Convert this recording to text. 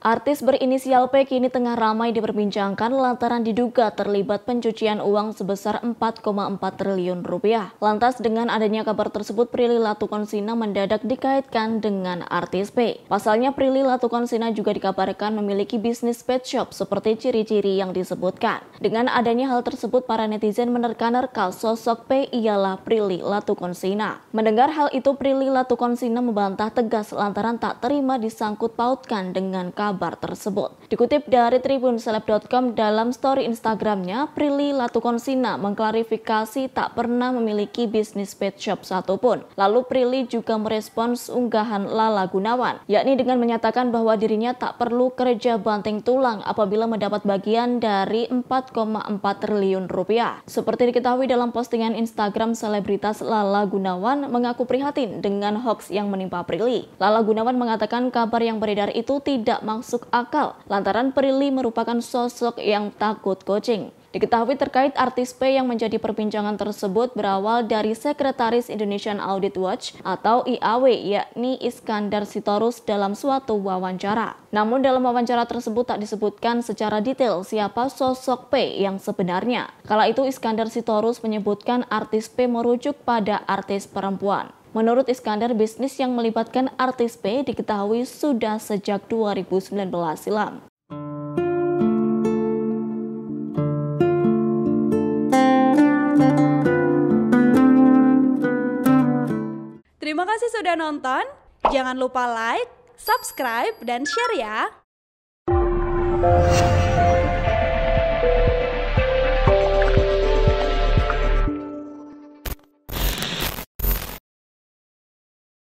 Artis berinisial P kini tengah ramai diperbincangkan lantaran diduga terlibat pencucian uang sebesar 4,4 triliun rupiah. Lantas dengan adanya kabar tersebut Prilly Latukonsina mendadak dikaitkan dengan artis P. Pasalnya Prilly Latukonsina juga dikabarkan memiliki bisnis pet shop seperti ciri-ciri yang disebutkan. Dengan adanya hal tersebut para netizen menerka-nerka sosok P ialah Prilly Latukonsina. Mendengar hal itu Prilly Latukonsina membantah tegas lantaran tak terima disangkut pautkan dengan kabar kabar tersebut. Dikutip dari tribunseleb.com dalam story Instagramnya, Prilly Latukonsina mengklarifikasi tak pernah memiliki bisnis pet shop satupun. Lalu Prilly juga merespons unggahan Lala Gunawan, yakni dengan menyatakan bahwa dirinya tak perlu kerja banting tulang apabila mendapat bagian dari 4,4 triliun rupiah. Seperti diketahui dalam postingan Instagram selebritas Lala Gunawan mengaku prihatin dengan hoax yang menimpa Prilly. Lala Gunawan mengatakan kabar yang beredar itu tidak mang masuk akal lantaran Prilly merupakan sosok yang takut kucing. Diketahui terkait artis P yang menjadi perbincangan tersebut berawal dari Sekretaris Indonesian Audit Watch atau IAW yakni Iskandar Sitorus dalam suatu wawancara. Namun dalam wawancara tersebut tak disebutkan secara detail siapa sosok P yang sebenarnya. Kala itu Iskandar Sitorus menyebutkan artis P merujuk pada artis perempuan. Menurut Iskandar, bisnis yang melibatkan artis P diketahui sudah sejak 2019 silam. Terima kasih sudah nonton. Jangan lupa like, subscribe, dan share ya.